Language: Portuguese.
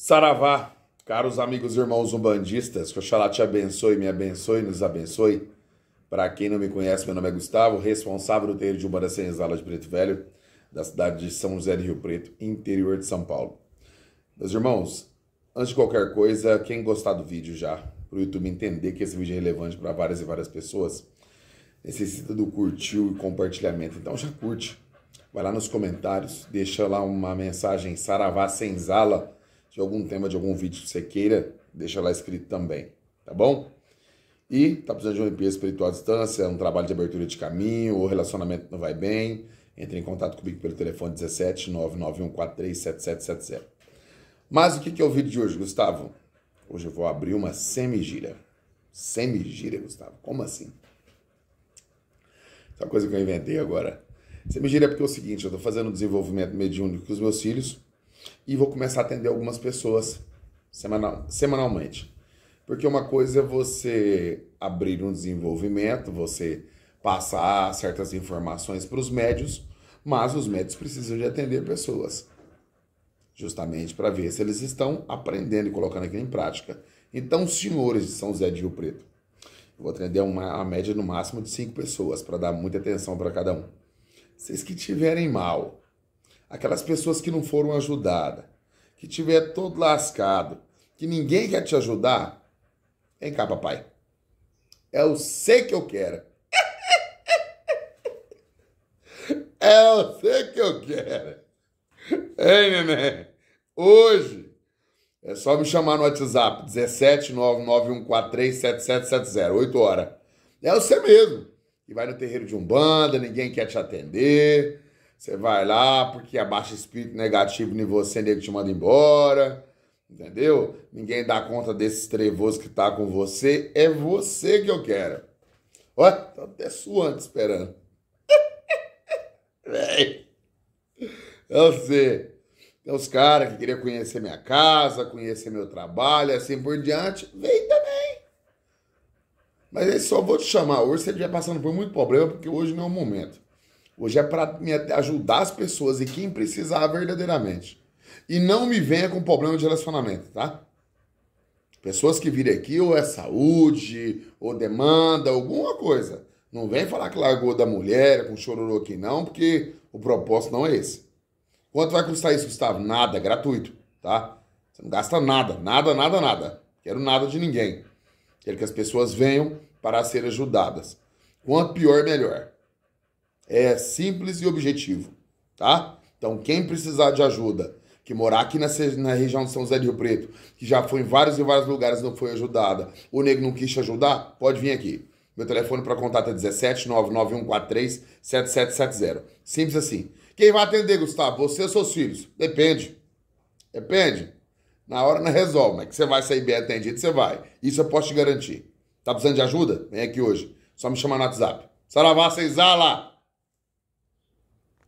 Saravá, caros amigos e irmãos umbandistas, que Oxalá te abençoe, me abençoe, nos abençoe. Para quem não me conhece, meu nome é Gustavo, responsável do terreiro de Umbanda Senzala de Preto Velho, da cidade de São José do Rio Preto, interior de São Paulo. Meus irmãos, antes de qualquer coisa, quem gostar do vídeo já, para o YouTube entender que esse vídeo é relevante para várias e várias pessoas, necessita do curtiu e compartilhamento. Então já curte, vai lá nos comentários, deixa lá uma mensagem Saravá Senzala, de algum tema, de algum vídeo que você queira, deixa lá escrito também, tá bom? E tá precisando de uma limpeza espiritual à distância, um trabalho de abertura de caminho, ou relacionamento não vai bem, entre em contato comigo pelo telefone 17 991437770. Mas o que é o vídeo de hoje, Gustavo? Hoje eu vou abrir uma semigira. Semigira, Gustavo? Como assim? Essa é coisa que eu inventei agora. Semigira é porque é o seguinte, eu estou fazendo um desenvolvimento mediúnico com os meus filhos, e vou começar a atender algumas pessoas semanal, semanalmente. Porque uma coisa é você abrir um desenvolvimento, você passar certas informações para os médios, mas os médios precisam de atender pessoas, justamente para ver se eles estão aprendendo e colocando aquilo em prática. Então, senhores de São José de Rio Preto, vou atender uma, uma média no máximo de cinco pessoas para dar muita atenção para cada um. Vocês que tiverem mal, aquelas pessoas que não foram ajudadas, que tiver todo lascado, que ninguém quer te ajudar, vem cá, papai. é sei que eu quero. é sei que eu quero. Ei, neném, hoje é só me chamar no WhatsApp 17991437770, 8 horas. É você mesmo. E vai no terreiro de Umbanda, ninguém quer te atender. Você vai lá porque abaixa espírito negativo em você, nego te manda embora. Entendeu? Ninguém dá conta desses trevoso que tá com você. É você que eu quero. Ó, tô até suando esperando. Véi. Eu é sei. Tem os caras que queriam conhecer minha casa, conhecer meu trabalho, assim por diante. Vem também. Mas eu só vou te chamar hoje Você ele estiver tá passando por muito problema, porque hoje não é o momento. Hoje é para me ajudar as pessoas e quem precisar verdadeiramente. E não me venha com problema de relacionamento, tá? Pessoas que virem aqui ou é saúde, ou demanda, alguma coisa. Não vem falar que largou da mulher, com chororô aqui não, porque o propósito não é esse. Quanto vai custar isso, Gustavo? Nada, gratuito, tá? Você não gasta nada, nada, nada, nada. Quero nada de ninguém. Quero que as pessoas venham para ser ajudadas. Quanto pior, melhor. É simples e objetivo, tá? Então, quem precisar de ajuda, que morar aqui nessa, na região de São José do Rio Preto, que já foi em vários e vários lugares não foi ajudada, o nego não quis ajudar, pode vir aqui. Meu telefone para contato é 17 99143 7770. Simples assim. Quem vai atender, Gustavo? Você ou seus filhos? Depende. Depende. Na hora não resolve, mas que você vai sair bem atendido, você vai. Isso eu posso te garantir. Tá precisando de ajuda? Vem aqui hoje. Só me chamar no WhatsApp. Saravá, Seizala!